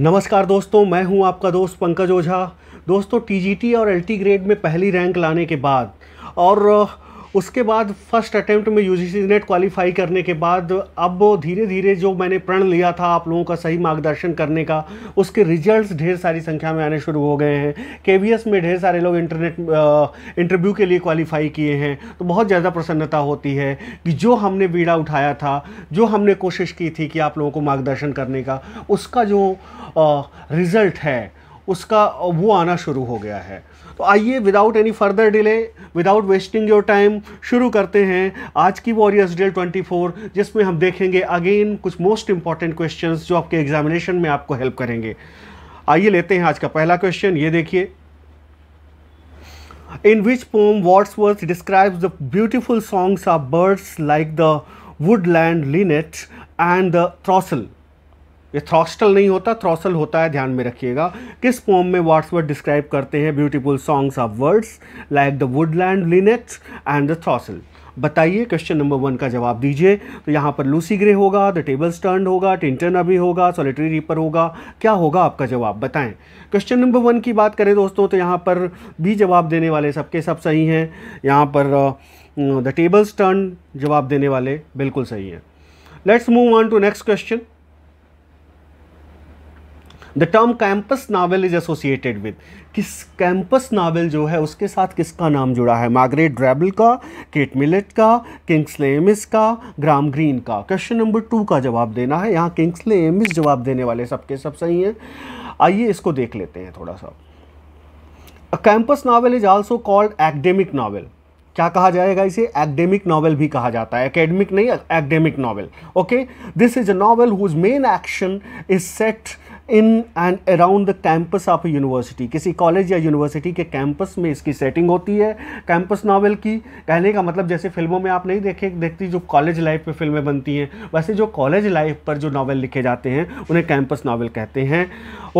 नमस्कार दोस्तों मैं हूं आपका दोस्त पंकज ओझा दोस्तों टीजीटी और एलटी ग्रेड में पहली रैंक लाने के बाद और उसके बाद फर्स्ट अटैम्प्ट में यू जी नेट क्वालिफाई करने के बाद अब धीरे धीरे जो मैंने प्रण लिया था आप लोगों का सही मार्गदर्शन करने का उसके रिजल्ट्स ढेर सारी संख्या में आने शुरू हो गए हैं के में ढेर सारे लोग इंटरनेट इंटरव्यू के लिए क्वालिफाई किए हैं तो बहुत ज़्यादा प्रसन्नता होती है कि जो हमने बीड़ा उठाया था जो हमने कोशिश की थी कि आप लोगों को मार्गदर्शन करने का उसका जो रिज़ल्ट है उसका वो आना शुरू हो गया है तो आइए without any further delay without wasting your time शुरू करते हैं आज की वॉरियर्स डेल 24 जिसमें हम देखेंगे अगेन कुछ मोस्ट इंपॉर्टेंट क्वेश्चंस जो आपके एग्जामिनेशन में आपको हेल्प करेंगे आइए लेते हैं आज का पहला क्वेश्चन ये देखिए poem which verse describe the beautiful songs of birds like the woodland linnet and the throstle ये थ्रॉस्टल नहीं होता थ्रॉसल होता है ध्यान में रखिएगा किस पोम में वर्ड्स वर्ड डिस्क्राइब करते हैं beautiful songs of words like the woodland linnets and the throstle बताइए क्वेश्चन नंबर वन का जवाब दीजिए तो यहाँ पर लूसी ग्रे होगा द टेबल्स टर्न होगा टिंटन अभी होगा सॉलिटरी रीपर होगा क्या होगा आपका जवाब बताएं क्वेश्चन नंबर वन की बात करें दोस्तों तो यहाँ पर भी जवाब देने वाले सबके सब सही हैं यहाँ पर द टेबल्स टर्न जवाब देने वाले बिल्कुल सही हैं let's move on to next question the term campus novel is associated with किस कैंपस नावल जो है उसके साथ किसका नाम जुड़ा है मार्गरेट ड्रेबल का केट मिलेट का किंग्सले एमिस का ग्राम ग्रीन का क्वेश्चन नंबर टू का जवाब देना है यहाँ किंग्सले एमिस जवाब देने वाले सबके सब सही हैं आइए इसको देख लेते हैं थोड़ा सा campus novel is also called academic novel क्या कहा जाएगा इसे एक्डेमिक नॉवल भी कहा जाता है एकेडमिक नहीं academic novel okay this is a novel whose main action is set in and around the campus of university किसी कॉलेज या यूनिवर्सिटी के कैंपस में इसकी सेटिंग होती है कैंपस नावल की कहने का मतलब जैसे फिल्मों में आप नहीं देखे देखती जो कॉलेज लाइफ पे फिल्में बनती हैं वैसे जो कॉलेज लाइफ पर जो नावल लिखे जाते हैं उन्हें कैंपस नावल कहते हैं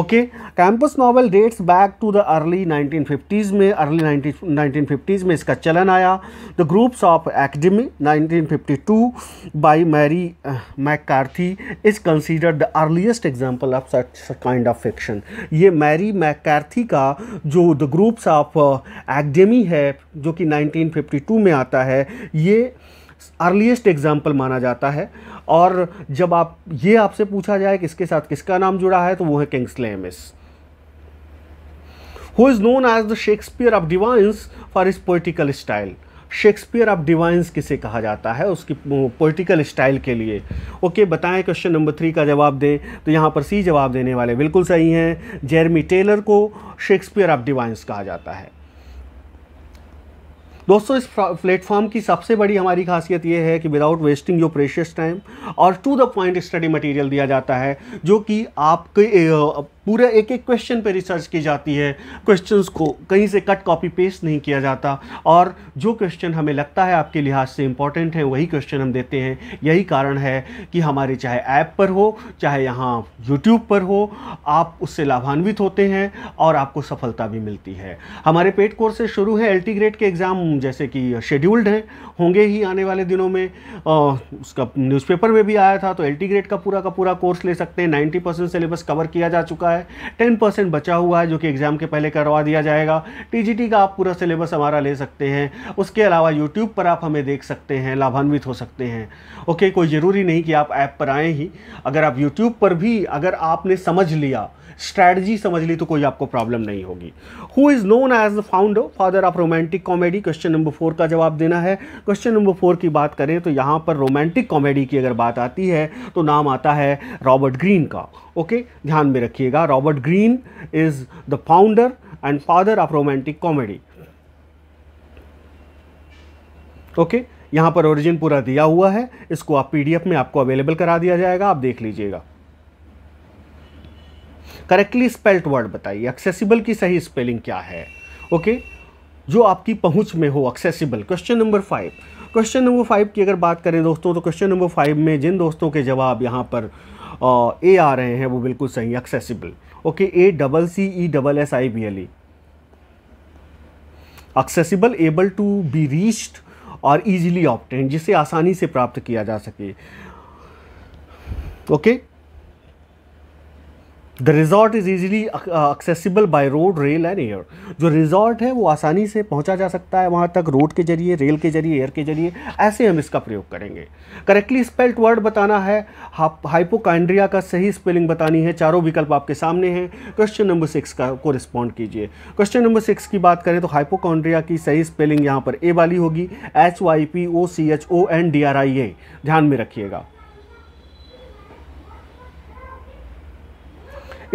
okay campus novel dates back to the early fifties में अर्ली फिफ्टीज़ में इसका चलन आया the groups of fifty two by Mary McCarthy is considered the earliest example of such kind of fiction ये Mary McCarthy का जो the groups of एक्डेमी है जो कि 1952 में आता है ये अर्लीस्ट एग्जाम्पल माना जाता है और जब आप ये आपसे पूछा जाए कि इसके साथ किसका नाम जुड़ा है तो वो है Kingsley Amis Amis who is known as the Shakespeare of divines for his poetical Shakespeare of divines किसे कहा जाता है उसकी पोलिटिकल स्टाइल के लिए ओके बताएं क्वेश्चन नंबर थ्री का जवाब दें तो यहाँ पर सी जवाब देने वाले बिल्कुल सही हैं जेरमी टेलर को शेक्सपियर ऑफ डिवाइंस कहा जाता है दोस्तों इस प्लेटफॉर्म की सबसे बड़ी हमारी खासियत यह है कि without wasting your precious time और to the point study material दिया जाता है जो कि आपके पूरे एक एक क्वेश्चन पे रिसर्च की जाती है क्वेश्चंस को कहीं से कट कॉपी पेस्ट नहीं किया जाता और जो क्वेश्चन हमें लगता है आपके लिहाज से इम्पॉर्टेंट है वही क्वेश्चन हम देते हैं यही कारण है कि हमारे चाहे ऐप पर हो चाहे यहाँ यूट्यूब पर हो आप उससे लाभान्वित होते हैं और आपको सफलता भी मिलती है हमारे पेड कोर्सेज शुरू है एल ग्रेड के एग्ज़ाम जैसे कि शेड्यूल्ड हैं होंगे ही आने वाले दिनों में उसका न्यूज़पेपर में भी आया था तो एल ग्रेड का पूरा का पूरा कोर्स ले सकते हैं नाइन्टी सिलेबस कवर किया जा चुका है है टेन परसेंट बचा हुआ है जो कि एग्ज़ाम के पहले करवा दिया जाएगा टीजीटी का आप पूरा सिलेबस हमारा ले सकते हैं उसके अलावा यूट्यूब पर आप हमें देख सकते हैं लाभान्वित हो सकते हैं ओके कोई ज़रूरी नहीं कि आप ऐप पर आए ही अगर आप यूट्यूब पर भी अगर आपने समझ लिया स्ट्रैटेजी समझ ली तो कोई आपको प्रॉब्लम नहीं होगी who is known as the founder father of romantic comedy question number four का जवाब देना है क्वेश्चन नंबर फोर की बात करें तो यहाँ पर रोमांटिक कॉमेडी की अगर बात आती है तो नाम आता है रॉबर्ट ग्रीन का ओके ध्यान में रखिएगा era. Robert Greene is the founder and father of romantic comedy. Okay okay? पर ओरिजिन पूरा दिया हुआ है इसको आप पीडीएफ में आपको अवेलेबल करा दिया जाएगा आप देख लीजिएगा करेक्टली स्पेल्ट वर्ड बताइए एक्सेसिबल की सही स्पेलिंग क्या है ओके okay? जो आपकी पहुंच में हो accessible question number five question number five की अगर बात करें दोस्तों तो क्वेश्चन नंबर फाइव में जिन दोस्तों के जवाब यहाँ पर ए आ रहे हैं वो बिल्कुल सही accessible okay A double C E double S I B L E accessible able to be reached और इजीली ऑप्टेंड जिसे आसानी से प्राप्त किया जा सके okay okay? The resort is easily accessible by road rail and air जो resort है वो आसानी से पहुंचा जा सकता है वहाँ तक रोड के जरिए रेल के जरिए एयर के जरिए ऐसे हम इसका प्रयोग करेंगे करेक्टली स्पेल्ट वर्ड बताना है हाइपोकांड्रिया का सही स्पेलिंग बतानी है चारों विकल्प आपके सामने हैं क्वेश्चन नंबर सिक्स का को रिस्पॉन्ड कीजिए क्वेश्चन नंबर सिक्स की बात करें तो हाइपोकांड्रिया की सही स्पेलिंग यहाँ पर ए वाली होगी H Y P O C H O N D R I A ध्यान में रखिएगा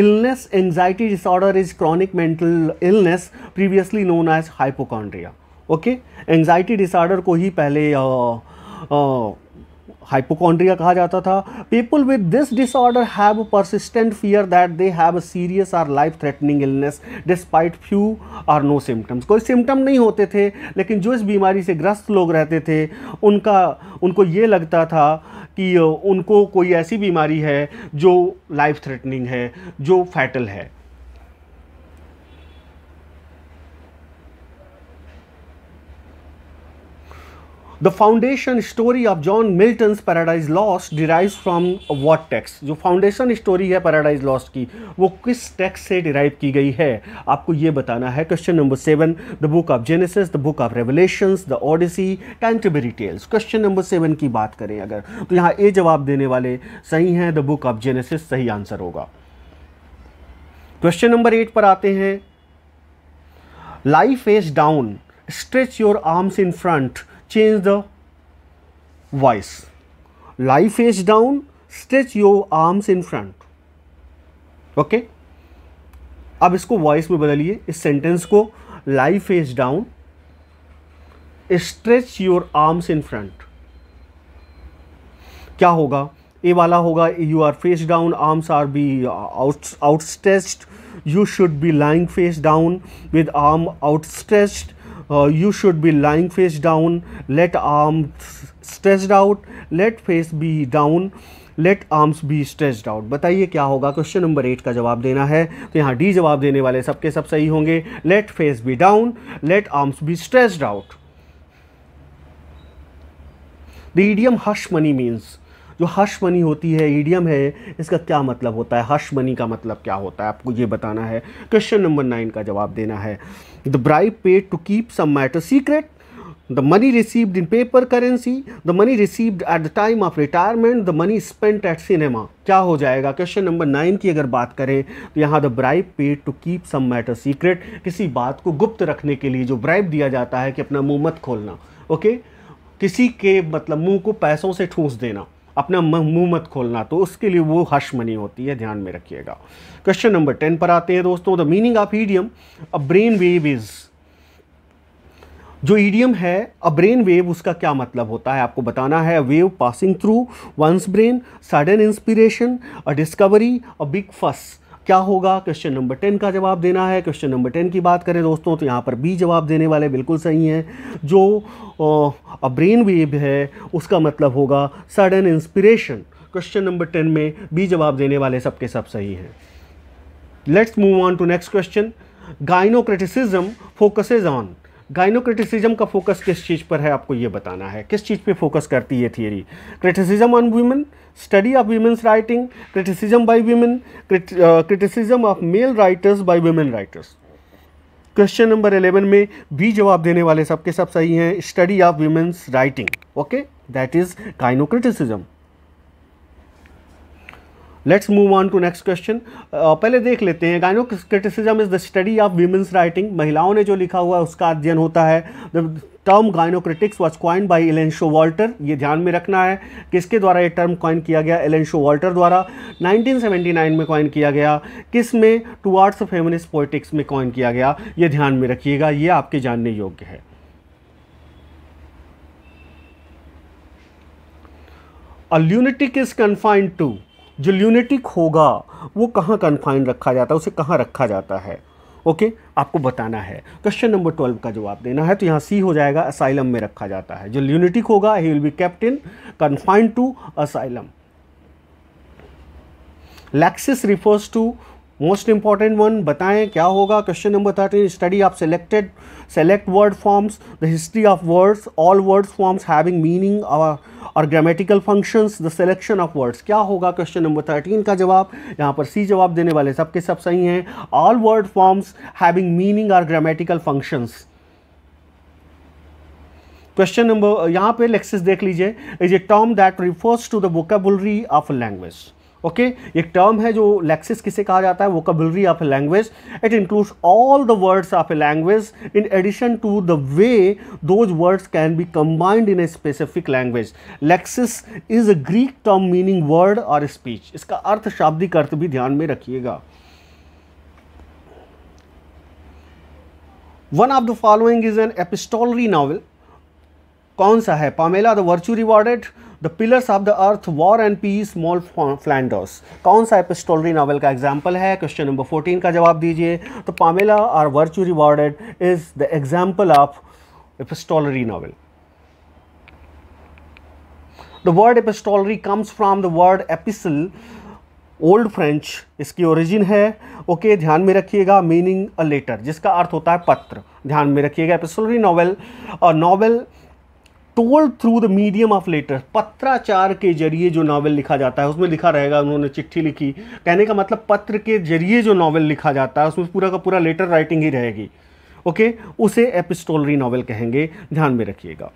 illness anxiety disorder is chronic mental illness previously known as hypochondria okay anxiety disorder ko hi pehle uh, uh, hypochondria कहा जाता था people with this disorder have persistent fear that they have serious or life threatening illness despite few or no symptoms कोई symptom नहीं होते थे लेकिन जो इस बीमारी से ग्रस्त लोग रहते थे उनका उनको ये लगता था कि उनको कोई ऐसी बीमारी है जो लाइफ थ्रेटनिंग है जो फैटल है the foundation story of John Milton Paradise Lost derive from what text जो फाउंडेशन स्टोरी है पैराडाइज लॉस की वो किस टेक्स से डिराइव की गई है आपको ये बताना है question number seven the book of Genesis the book of Revelation the Odyssey Canterbury Tales question number seven की बात करें अगर तो यहाँ ए जवाब देने वाले सही हैं द बुक ऑफ जेनेसिस सही आंसर होगा क्वेश्चन नंबर एट पर आते हैं life as down stretch your arms in front change the voice. Lie face down, stretch your arms in front. Okay okay? अब इसको वॉइस में बदलिए इस सेंटेंस को lie face down stretch your arms in front क्या होगा A वाला होगा you are face down arms are be out outstretched you should be lying face down with arm outstretched uh, you should be lying face down let arms stretched out let face be down let arms be stretched out बताइए क्या होगा question number eight का जवाब देना है तो यहाँ D जवाब देने वाले सबके सब सही होंगे let face be down let arms be stretched out the idiom hush money means जो हश मनी होती है ईडियम है इसका क्या मतलब होता है हश मनी का मतलब क्या होता है आपको ये बताना है क्वेश्चन नंबर नाइन का जवाब देना है The bribe paid to keep some matter secret, the money received in paper currency, the money received at the time of retirement, the money spent at cinema. क्या हो जाएगा क्वेश्चन नंबर नाइन की अगर बात करें तो यहाँ the bribe paid to keep some matter secret किसी बात को गुप्त रखने के लिए जो ब्राइब दिया जाता है कि अपना मुंह मत खोलना ओके okay? किसी के मतलब मुंह को पैसों से ठूस देना अपना मुंह मत खोलना तो उसके लिए वो मनी होती है ध्यान में रखिएगा क्वेश्चन नंबर टेन पर आते हैं दोस्तों the meaning of idiom a brain wave is जो ईडियम है अ ब्रेन वेव उसका क्या मतलब होता है आपको बताना है wave passing through one's brain sudden inspiration a discovery a big fuss क्या होगा क्वेश्चन नंबर टेन का जवाब देना है क्वेश्चन नंबर टेन की बात करें दोस्तों तो यहाँ पर बी जवाब देने वाले बिल्कुल सही हैं जो अ ब्रेन वेव है उसका मतलब होगा sudden inspiration question number ten में बी जवाब देने वाले सबके सब सही हैं let's move on to next question gynocriticism focuses on gynocriticism का फोकस किस चीज़ पर है आपको ये बताना है किस चीज़ पे फोकस करती है theory criticism on women study of women's writing criticism by women criticism of male writers by women writers question number eleven में बी जवाब देने वाले सबके सब सही हैं study of women's writing okay that is gynocriticism let's move on to next question पहले देख लेते हैं gynocriticism is the study of women's writing महिलाओं ने जो लिखा हुआ है उसका अध्ययन होता है term gynocritics was coined by Elaine Showalter ये ध्यान में रखना है किसके द्वारा ये टर्म क्वाइन किया गया एलेंशो वॉल्टर द्वारा 1979 में क्वाइन किया गया किस में टुवार्ड्स फेमनिस्ट पोइटिक्स में क्वाइन किया गया ये ध्यान में रखिएगा ये आपके जानने योग्य है अल्यूनिटिक इज कन्फाइंड टू जो ल्यूनेटिक होगा वो कहाँ कन्फाइन रखा जाता है उसे कहाँ रखा जाता है ओके okay? आपको बताना है क्वेश्चन नंबर ट्वेल्व का जवाब देना है तो यहाँ सी हो जाएगा असाइलम में रखा जाता है जो ल्यूनेटिक होगा he will be kept in confined to asylum lexis refers to most important one बताएं क्या होगा question number thirteen study of selected select word forms the history of words all words forms having meaning और grammatical functions the selection of words क्या होगा question number thirteen का जवाब यहाँ पर सी जवाब देने वाले सबके सब सही हैं all word forms having meaning और ग्रामेटिकल फंक्शंस क्वेश्चन नंबर यहाँ पे लेक्सिस देख लीजिए is a term that refers to the vocabulary of language okay okay? एक टर्म है जो लेक्सिस किसे कहा जाता है वो vocabulary of a language it includes all the words of a language in addition to the way those words can be combined in a specific language lexis is a Greek term meaning word और speech इसका अर्थ शाब्दिक अर्थ भी ध्यान में रखिएगा one of the following is an epistolary novel कौन सा है Pamela the virtue rewarded the pillars of the earth war and peace Moll Flanders कौन सा एपिस्टोलरी नावल का एग्जाम्पल है क्वेश्चन नंबर फोर्टीन का जवाब दीजिए तो Pamela or virtue rewarded is the example of epistolary novel the word epistolary comes from the word epistle old French इसकी origin है ओके okay, ध्यान में रखिएगा मीनिंग अ लेटर जिसका अर्थ होता है पत्र ध्यान में रखिएगा एपिस्टोलरी नॉवल और novel told through the medium of letter पत्राचार के जरिए जो नावल लिखा जाता है उसमें लिखा रहेगा उन्होंने चिट्ठी लिखी कहने का मतलब पत्र के जरिए जो नावल लिखा जाता है उसमें पूरा का पूरा लेटर राइटिंग ही रहेगी ओके okay? उसे एपिस्टोलरी नावल कहेंगे ध्यान में रखिएगा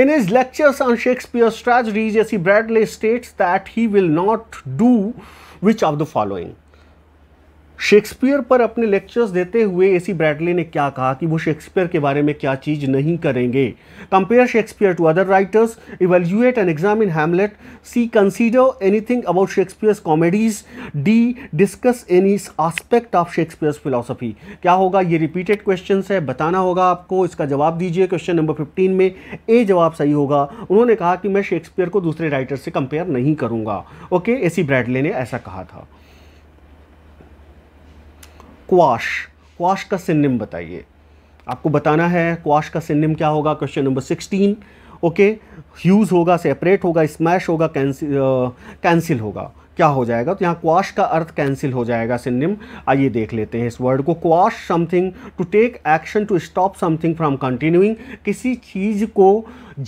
in his lectures on Shakespeare tragedy जैसी Bradley states that he will not do which of the following Shakespeare पर अपने लेक्चर्स देते हुए एसी ब्रैडले ने क्या कहा कि वो शेक्सपियर के बारे में क्या चीज़ नहीं करेंगे compare Shakespeare to other writers evaluate and examine Hamlet C consider anything about Shakespeare's comedies D discuss any aspect of Shakespeare's philosophy क्या होगा ये रिपीटेड क्वेश्चन है बताना होगा आपको इसका जवाब दीजिए क्वेश्चन नंबर फिफ्टीन में ए जवाब सही होगा उन्होंने कहा कि मैं शेक्सपियर को दूसरे राइटर से कंपेयर नहीं करूँगा ओके सी ब्रैडले ने ऐसा कहा था क्वाश क्वाश का सिन्निम बताइए आपको बताना है क्वाश का सिन्निम क्या होगा question number sixteen okay huge होगा सेपरेट होगा स्मैश होगा कैंसिल कैंसिल होगा क्या हो जाएगा तो यहाँ क्वाश का अर्थ कैंसिल हो जाएगा सिन्निम आइए देख लेते हैं इस वर्ड को quash something to take action to stop something from continuing किसी चीज़ को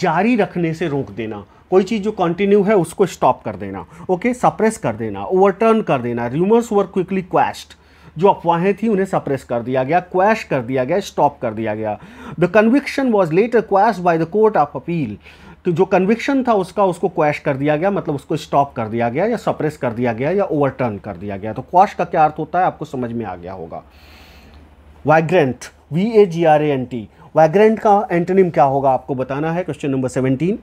जारी रखने से रोक देना कोई चीज़ जो कंटिन्यू है उसको स्टॉप कर देना ओके सप्रेस कर देना ओवरटर्न कर देना र्यूमर्स वर क्विकली क्वेश्चन जो अफवाहें थी उन्हें सप्रेस कर दिया गया क्वैश कर दिया गया स्टॉप कर दिया गया the conviction was later quashed by the court of appeal तो जो कन्विक्शन था उसका उसको क्वैश कर दिया गया मतलब उसको स्टॉप कर दिया गया या सप्रेस कर दिया गया या ओवरटर्न कर दिया गया तो क्वैश का क्या अर्थ होता है आपको समझ में आ गया होगा vagrant V A G R A N T vagrant का एंटनिम क्या होगा आपको बताना है क्वेश्चन नंबर सेवेंटीन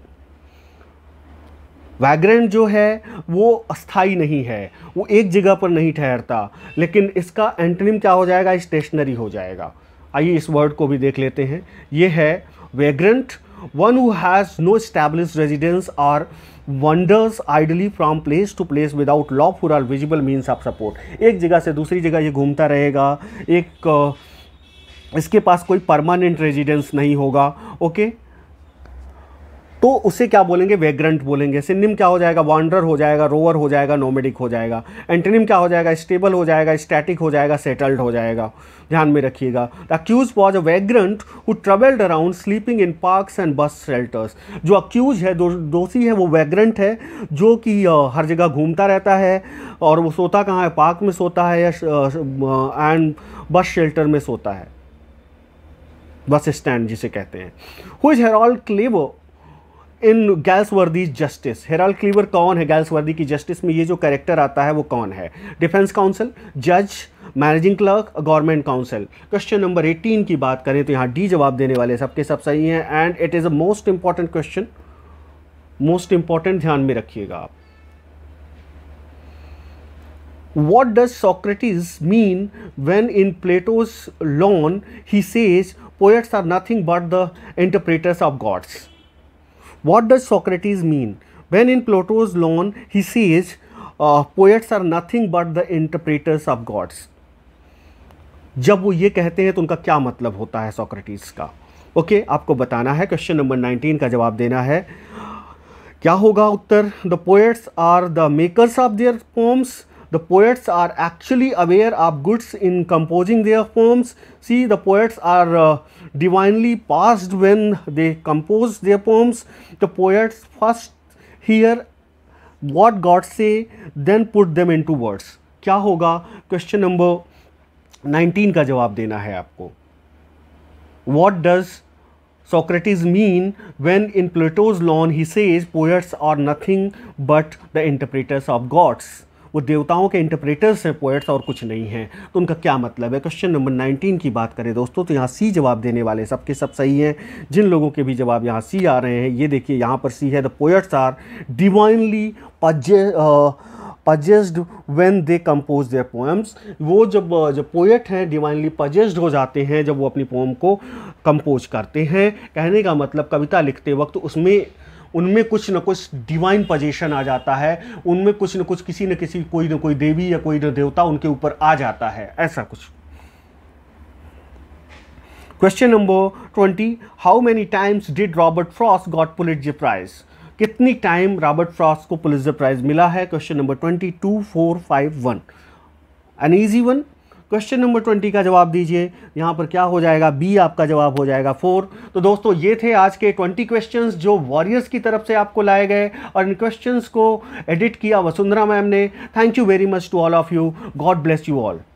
वैग्रेंट जो है वो अस्थाई नहीं है वो एक जगह पर नहीं ठहरता लेकिन इसका एंटनिम क्या हो जाएगा स्टेशनरी हो जाएगा आइए इस वर्ड को भी देख लेते हैं ये है vagrant one who has no established residence और wanders idly from place to place without lawful or visible means of support एक जगह से दूसरी जगह ये घूमता रहेगा एक इसके पास कोई परमानेंट रेजिडेंस नहीं होगा ओके तो उसे क्या बोलेंगे वेग्रंट बोलेंगे सिनिम क्या हो जाएगा वॉन्डर हो जाएगा रोवर हो जाएगा नोमेडिक हो जाएगा एंटनिम क्या हो जाएगा स्टेबल हो जाएगा स्टैटिक हो जाएगा सेटल्ड हो जाएगा ध्यान में रखिएगा the accused was a vagrant who travelled around sleeping in parks and bus shelters जो अक्यूज है दो, दोषी है वो वेग्रंट है जो कि हर जगह घूमता रहता है और वो सोता कहाँ है पार्क में सोता है या एंड बस शेल्टर में सोता है बस स्टैंड जिसे कहते हैं हुई हेरॉल्ड क्लेवर इन वर्दी जस्टिस हेराल्ड क्लीवर कौन है गैल्स वर्दी की जस्टिस में ये जो कैरेक्टर आता है वो कौन है डिफेंस काउंसिल जज managing clerk government counsel question number 18 की बात करें तो यहाँ डी जवाब देने वाले सबके सब सही हैं and it is a most important question most important ध्यान में रखिएगा आप what does socrates mean when in plato's lawn he says poets are nothing but the interpreters of gods What does Socrates mean? When in Plato's Lawn he says, uh, poets are nothing but the interpreters of gods. जब वो ये कहते हैं तो उनका क्या मतलब होता है सोक्रेटिस का ओके okay, आपको बताना है क्वेश्चन नंबर 19 का जवाब देना है क्या होगा उत्तर the poets are the makers of their poems the poets are actually aware of goods in composing their poems. See the poets are uh, divinely passed when they compose their poems. The poets first hear what God say then put them into words. क्या होगा question number 19 का जवाब देना है आपको what does Socrates mean when in Plato's law he says poets are nothing but the interpreters of gods. वो देवताओं के इंटरप्रेटर्स हैं पोएट्स और कुछ नहीं हैं तो उनका क्या मतलब है क्वेश्चन नंबर नाइनटीन की बात करें दोस्तों तो यहाँ सी जवाब देने वाले सबके सब सही हैं जिन लोगों के भी जवाब यहाँ सी आ रहे हैं ये देखिए यहाँ पर सी है द पोइट्स आर डिवाइनली पजे possessed when they compose their poems वो जब जब पोएट हैं डिवाइनली पजेस्ड हो जाते हैं जब वो अपनी पोम को कंपोज करते हैं कहने का मतलब कविता लिखते वक्त उसमें उनमें कुछ ना कुछ डिवाइन पोजेशन आ जाता है उनमें कुछ न कुछ किसी न किसी कोई ना कोई देवी या कोई ना देवता उनके ऊपर आ जाता है ऐसा कुछ question number twenty how many times did Robert Frost got Pulitzer prize कितनी टाइम रॉबर्ट फ्रॉस को पुलिस प्राइज मिला है question number twenty two four five one an easy one question number twenty का जवाब दीजिए यहाँ पर क्या हो जाएगा बी आपका जवाब हो जाएगा फोर तो दोस्तों ये थे आज के ट्वेंटी क्वेश्चन जो वॉरियर्स की तरफ से आपको लाए गए और इन क्वेश्चन को एडिट किया वसुंधरा मैम ने thank you very much to all of you God bless you all